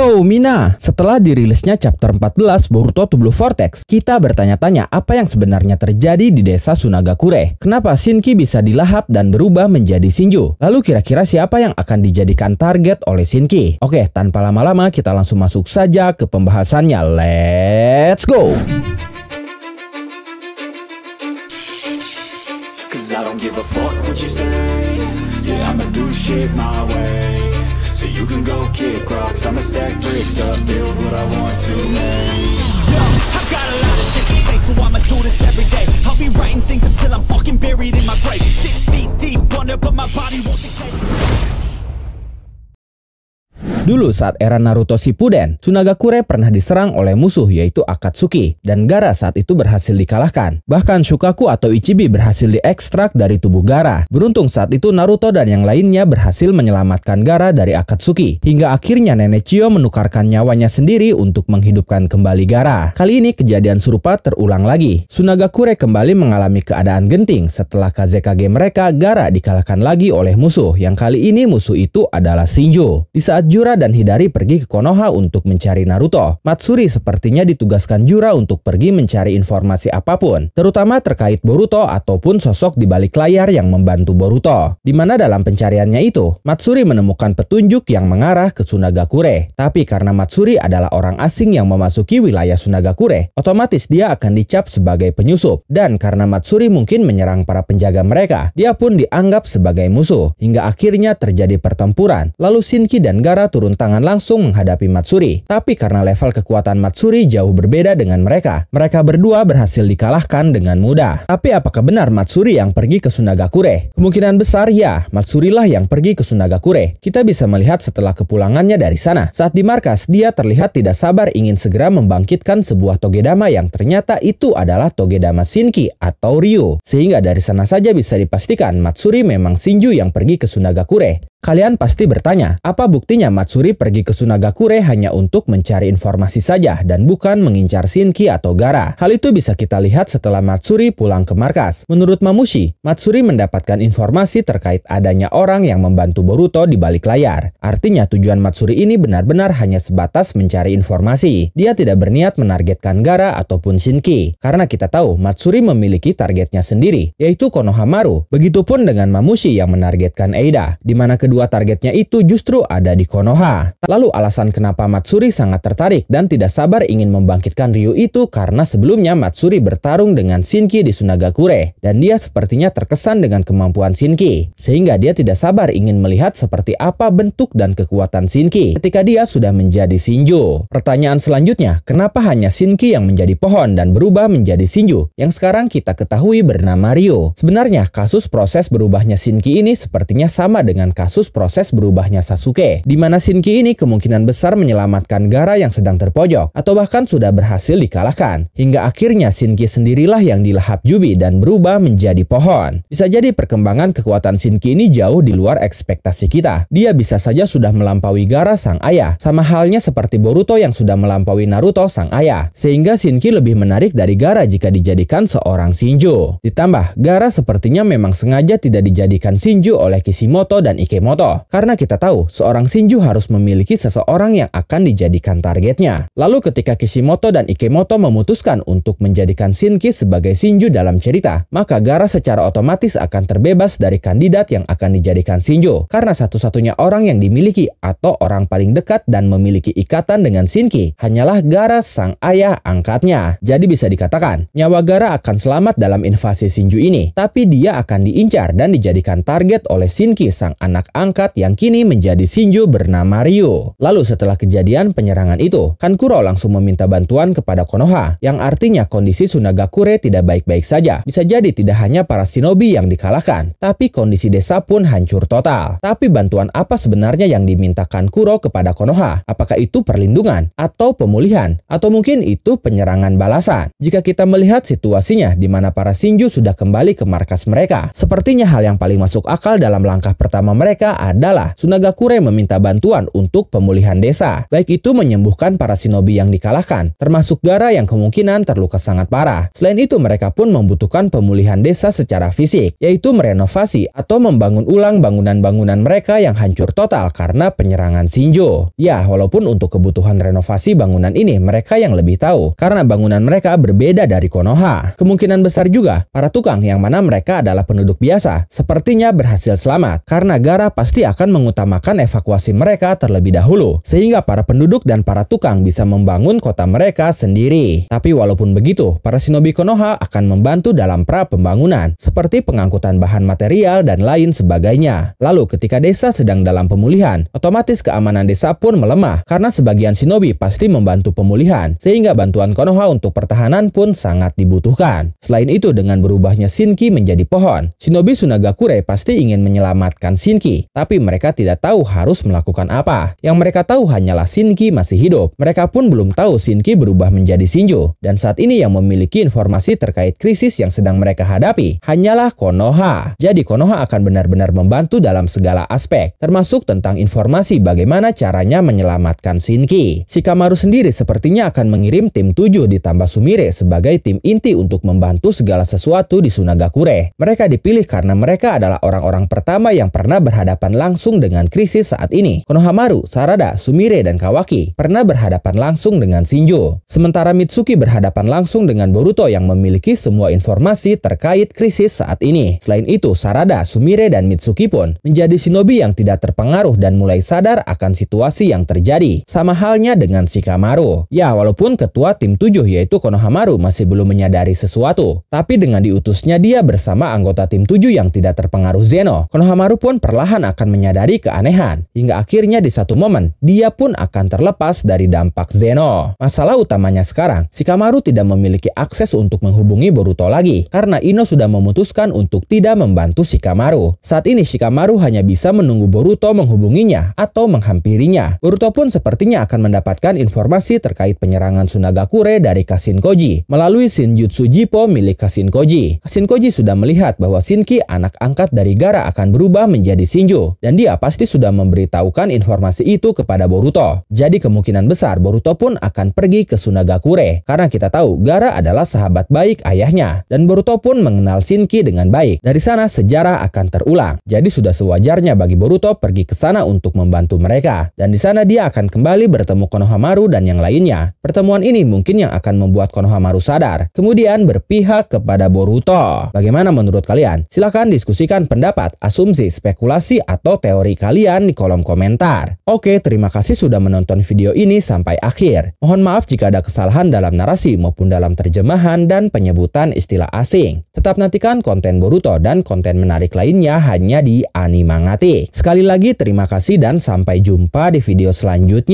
Yo Mina, setelah dirilisnya chapter 14 Boruto to Blue Vortex, kita bertanya-tanya apa yang sebenarnya terjadi di desa Sunagakure. Kenapa Shinki bisa dilahap dan berubah menjadi Shinju? Lalu kira-kira siapa yang akan dijadikan target oleh Shinki? Oke, tanpa lama-lama kita langsung masuk saja ke pembahasannya. Let's go! Cause I don't give a fuck what you say Yeah, I'ma do shit my way So you can go kick rocks I'ma stack bricks up, build what I want to make Yo, I got a lot of shit to say So I'ma do this every day I'll be writing things until I'm fucking buried in my grave Six feet deep Wonder, but my body won't Dulu saat era Naruto Shippuden, Sunagakure pernah diserang oleh musuh yaitu Akatsuki dan Gara saat itu berhasil dikalahkan. Bahkan Shukaku atau Ichibi berhasil diekstrak dari tubuh Gara. Beruntung saat itu Naruto dan yang lainnya berhasil menyelamatkan Gara dari Akatsuki hingga akhirnya Nenek Chio menukarkan nyawanya sendiri untuk menghidupkan kembali Gara. Kali ini kejadian serupa terulang lagi. Sunagakure kembali mengalami keadaan genting setelah Kazekage mereka Gara dikalahkan lagi oleh musuh yang kali ini musuh itu adalah Shinjo. Di saat Jura Jura dan Hidari pergi ke Konoha untuk mencari Naruto. Matsuri sepertinya ditugaskan Jura untuk pergi mencari informasi apapun, terutama terkait Boruto ataupun sosok di balik layar yang membantu Boruto. Di mana dalam pencariannya itu, Matsuri menemukan petunjuk yang mengarah ke Sunagakure. Tapi karena Matsuri adalah orang asing yang memasuki wilayah Sunagakure, otomatis dia akan dicap sebagai penyusup. Dan karena Matsuri mungkin menyerang para penjaga mereka, dia pun dianggap sebagai musuh. Hingga akhirnya terjadi pertempuran. Lalu Shinki dan Gara turun turun tangan langsung menghadapi Matsuri. Tapi karena level kekuatan Matsuri jauh berbeda dengan mereka, mereka berdua berhasil dikalahkan dengan mudah. Tapi apakah benar Matsuri yang pergi ke Sunagakure? Kemungkinan besar ya, Matsuri lah yang pergi ke Sunagakure. Kita bisa melihat setelah kepulangannya dari sana. Saat di markas, dia terlihat tidak sabar ingin segera membangkitkan sebuah Togedama yang ternyata itu adalah Togedama Shinki atau Ryu. Sehingga dari sana saja bisa dipastikan Matsuri memang Shinju yang pergi ke Sunagakure. Kalian pasti bertanya, apa buktinya Matsuri Katsuri pergi ke Sunagakure hanya untuk mencari informasi saja dan bukan mengincar Shinki atau Gara. Hal itu bisa kita lihat setelah Matsuri pulang ke markas. Menurut Mamushi, Matsuri mendapatkan informasi terkait adanya orang yang membantu Boruto di balik layar. Artinya tujuan Matsuri ini benar-benar hanya sebatas mencari informasi. Dia tidak berniat menargetkan Gara ataupun Shinki. Karena kita tahu Matsuri memiliki targetnya sendiri, yaitu Konohamaru. Begitupun dengan Mamushi yang menargetkan Eida, di mana kedua targetnya itu justru ada di Konoha. Konoha. Lalu alasan kenapa Matsuri sangat tertarik dan tidak sabar ingin membangkitkan Ryu itu karena sebelumnya Matsuri bertarung dengan Shinki di Sunagakure dan dia sepertinya terkesan dengan kemampuan Shinki sehingga dia tidak sabar ingin melihat seperti apa bentuk dan kekuatan Shinki ketika dia sudah menjadi Shinju. Pertanyaan selanjutnya, kenapa hanya Shinki yang menjadi pohon dan berubah menjadi Shinju yang sekarang kita ketahui bernama Ryu? Sebenarnya kasus proses berubahnya Shinki ini sepertinya sama dengan kasus proses berubahnya Sasuke di mana Helsinki ini kemungkinan besar menyelamatkan Gara yang sedang terpojok atau bahkan sudah berhasil dikalahkan. Hingga akhirnya Shinki sendirilah yang dilahap Jubi dan berubah menjadi pohon. Bisa jadi perkembangan kekuatan Shinki ini jauh di luar ekspektasi kita. Dia bisa saja sudah melampaui Gara sang ayah, sama halnya seperti Boruto yang sudah melampaui Naruto sang ayah. Sehingga Shinki lebih menarik dari Gara jika dijadikan seorang Shinju. Ditambah, Gara sepertinya memang sengaja tidak dijadikan Shinju oleh Kishimoto dan Ikemoto. Karena kita tahu, seorang Shinju harus harus memiliki seseorang yang akan dijadikan targetnya. Lalu ketika Kishimoto dan Ikemoto memutuskan untuk menjadikan Shinki sebagai Shinju dalam cerita, maka Gara secara otomatis akan terbebas dari kandidat yang akan dijadikan Shinju, karena satu-satunya orang yang dimiliki atau orang paling dekat dan memiliki ikatan dengan Shinki hanyalah Gara sang ayah angkatnya. Jadi bisa dikatakan, nyawa Gara akan selamat dalam invasi Shinju ini, tapi dia akan diincar dan dijadikan target oleh Shinki sang anak angkat yang kini menjadi Shinju bernama Mario. Lalu setelah kejadian penyerangan itu, Kankuro langsung meminta bantuan kepada Konoha, yang artinya kondisi Sunagakure tidak baik-baik saja. Bisa jadi tidak hanya para shinobi yang dikalahkan, tapi kondisi desa pun hancur total. Tapi bantuan apa sebenarnya yang diminta Kankuro kepada Konoha? Apakah itu perlindungan, atau pemulihan, atau mungkin itu penyerangan balasan? Jika kita melihat situasinya di mana para Shinju sudah kembali ke markas mereka, sepertinya hal yang paling masuk akal dalam langkah pertama mereka adalah Sunagakure meminta bantuan bantuan untuk pemulihan desa, baik itu menyembuhkan para shinobi yang dikalahkan, termasuk Gara yang kemungkinan terluka sangat parah. Selain itu, mereka pun membutuhkan pemulihan desa secara fisik, yaitu merenovasi atau membangun ulang bangunan-bangunan mereka yang hancur total karena penyerangan Shinjo. Ya, walaupun untuk kebutuhan renovasi bangunan ini mereka yang lebih tahu, karena bangunan mereka berbeda dari Konoha. Kemungkinan besar juga, para tukang yang mana mereka adalah penduduk biasa, sepertinya berhasil selamat, karena Gara pasti akan mengutamakan evakuasi mereka mereka terlebih dahulu, sehingga para penduduk dan para tukang bisa membangun kota mereka sendiri. Tapi walaupun begitu, para shinobi Konoha akan membantu dalam pra pembangunan, seperti pengangkutan bahan material dan lain sebagainya. Lalu ketika desa sedang dalam pemulihan, otomatis keamanan desa pun melemah karena sebagian shinobi pasti membantu pemulihan, sehingga bantuan Konoha untuk pertahanan pun sangat dibutuhkan. Selain itu, dengan berubahnya Shinki menjadi pohon, shinobi Sunagakure pasti ingin menyelamatkan Shinki, tapi mereka tidak tahu harus melakukan apa. Yang mereka tahu hanyalah Shinki masih hidup. Mereka pun belum tahu Shinki berubah menjadi Shinjo. Dan saat ini yang memiliki informasi terkait krisis yang sedang mereka hadapi hanyalah Konoha. Jadi Konoha akan benar-benar membantu dalam segala aspek, termasuk tentang informasi bagaimana caranya menyelamatkan Shinki. Shikamaru sendiri sepertinya akan mengirim tim 7 ditambah Sumire sebagai tim inti untuk membantu segala sesuatu di Sunagakure. Mereka dipilih karena mereka adalah orang-orang pertama yang pernah berhadapan langsung dengan krisis saat ini. Konoha Konohamaru, Sarada, Sumire, dan Kawaki pernah berhadapan langsung dengan Shinjo. Sementara Mitsuki berhadapan langsung dengan Boruto yang memiliki semua informasi terkait krisis saat ini. Selain itu, Sarada, Sumire, dan Mitsuki pun menjadi shinobi yang tidak terpengaruh dan mulai sadar akan situasi yang terjadi. Sama halnya dengan Shikamaru. Ya, walaupun ketua tim tujuh yaitu Konohamaru masih belum menyadari sesuatu, tapi dengan diutusnya dia bersama anggota tim tujuh yang tidak terpengaruh Zeno, Konohamaru pun perlahan akan menyadari keanehan hingga akhirnya akhirnya di satu momen, dia pun akan terlepas dari dampak Zeno. Masalah utamanya sekarang, Shikamaru tidak memiliki akses untuk menghubungi Boruto lagi, karena Ino sudah memutuskan untuk tidak membantu Shikamaru. Saat ini Shikamaru hanya bisa menunggu Boruto menghubunginya atau menghampirinya. Boruto pun sepertinya akan mendapatkan informasi terkait penyerangan Sunagakure dari Kasin Koji melalui Shinjutsu Jipo milik Kasin Koji. Kasin Koji sudah melihat bahwa Shinki anak angkat dari Gara akan berubah menjadi Shinju, dan dia pasti sudah memberitahukan informasi itu kepada Boruto. Jadi kemungkinan besar Boruto pun akan pergi ke Sunagakure karena kita tahu Gara adalah sahabat baik ayahnya dan Boruto pun mengenal Shinki dengan baik. Dari sana sejarah akan terulang. Jadi sudah sewajarnya bagi Boruto pergi ke sana untuk membantu mereka dan di sana dia akan kembali bertemu Konohamaru dan yang lainnya. Pertemuan ini mungkin yang akan membuat Konohamaru sadar kemudian berpihak kepada Boruto. Bagaimana menurut kalian? Silahkan diskusikan pendapat, asumsi, spekulasi atau teori kalian di kolom komentar benar. Oke, terima kasih sudah menonton video ini sampai akhir. Mohon maaf jika ada kesalahan dalam narasi maupun dalam terjemahan dan penyebutan istilah asing. Tetap nantikan konten Boruto dan konten menarik lainnya hanya di Animangati. Sekali lagi terima kasih dan sampai jumpa di video selanjutnya.